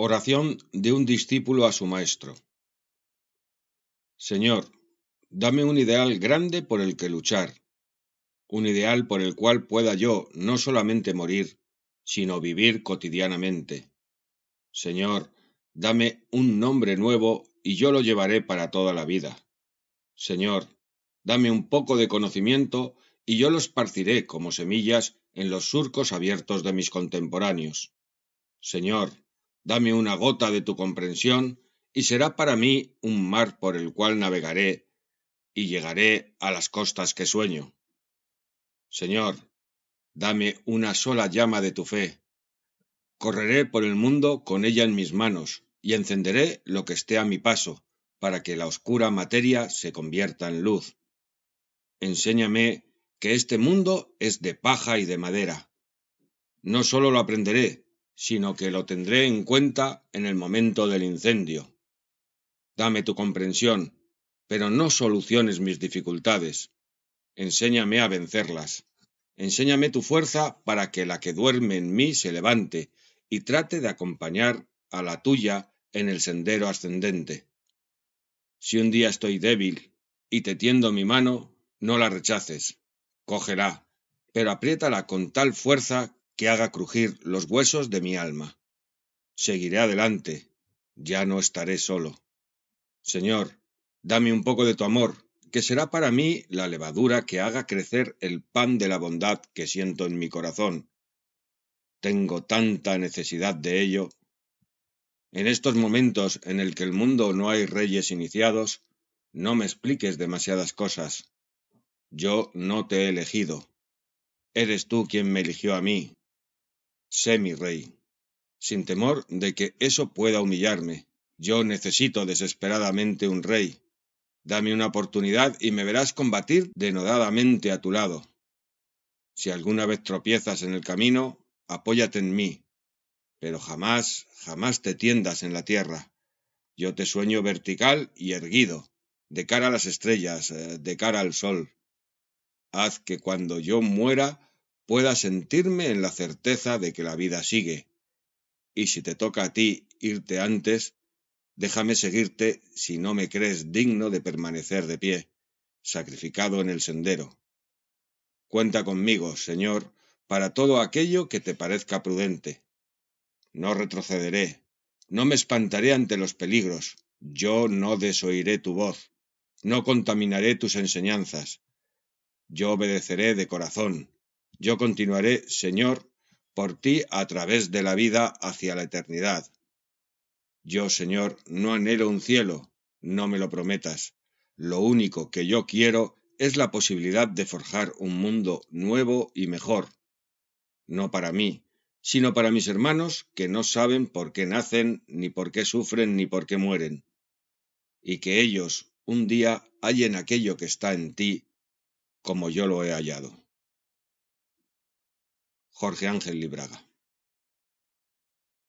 Oración de un discípulo a su maestro. Señor, dame un ideal grande por el que luchar, un ideal por el cual pueda yo no solamente morir, sino vivir cotidianamente. Señor, dame un nombre nuevo y yo lo llevaré para toda la vida. Señor, dame un poco de conocimiento y yo lo esparciré como semillas en los surcos abiertos de mis contemporáneos. Señor, Dame una gota de tu comprensión y será para mí un mar por el cual navegaré y llegaré a las costas que sueño. Señor, dame una sola llama de tu fe. Correré por el mundo con ella en mis manos y encenderé lo que esté a mi paso para que la oscura materia se convierta en luz. Enséñame que este mundo es de paja y de madera. No sólo lo aprenderé, sino que lo tendré en cuenta en el momento del incendio. Dame tu comprensión, pero no soluciones mis dificultades. Enséñame a vencerlas. Enséñame tu fuerza para que la que duerme en mí se levante y trate de acompañar a la tuya en el sendero ascendente. Si un día estoy débil y te tiendo mi mano, no la rechaces. Cogerá, pero apriétala con tal fuerza que haga crujir los huesos de mi alma. Seguiré adelante, ya no estaré solo. Señor, dame un poco de tu amor, que será para mí la levadura que haga crecer el pan de la bondad que siento en mi corazón. Tengo tanta necesidad de ello. En estos momentos en el que el mundo no hay reyes iniciados, no me expliques demasiadas cosas. Yo no te he elegido. Eres tú quien me eligió a mí, Sé mi rey, sin temor de que eso pueda humillarme. Yo necesito desesperadamente un rey. Dame una oportunidad y me verás combatir denodadamente a tu lado. Si alguna vez tropiezas en el camino, apóyate en mí. Pero jamás, jamás te tiendas en la tierra. Yo te sueño vertical y erguido, de cara a las estrellas, eh, de cara al sol. Haz que cuando yo muera pueda sentirme en la certeza de que la vida sigue. Y si te toca a ti irte antes, déjame seguirte si no me crees digno de permanecer de pie, sacrificado en el sendero. Cuenta conmigo, Señor, para todo aquello que te parezca prudente. No retrocederé, no me espantaré ante los peligros, yo no desoiré tu voz, no contaminaré tus enseñanzas. Yo obedeceré de corazón, yo continuaré, Señor, por ti a través de la vida hacia la eternidad. Yo, Señor, no anhelo un cielo, no me lo prometas. Lo único que yo quiero es la posibilidad de forjar un mundo nuevo y mejor. No para mí, sino para mis hermanos que no saben por qué nacen, ni por qué sufren, ni por qué mueren. Y que ellos un día hallen aquello que está en ti, como yo lo he hallado. Jorge Ángel Libraga.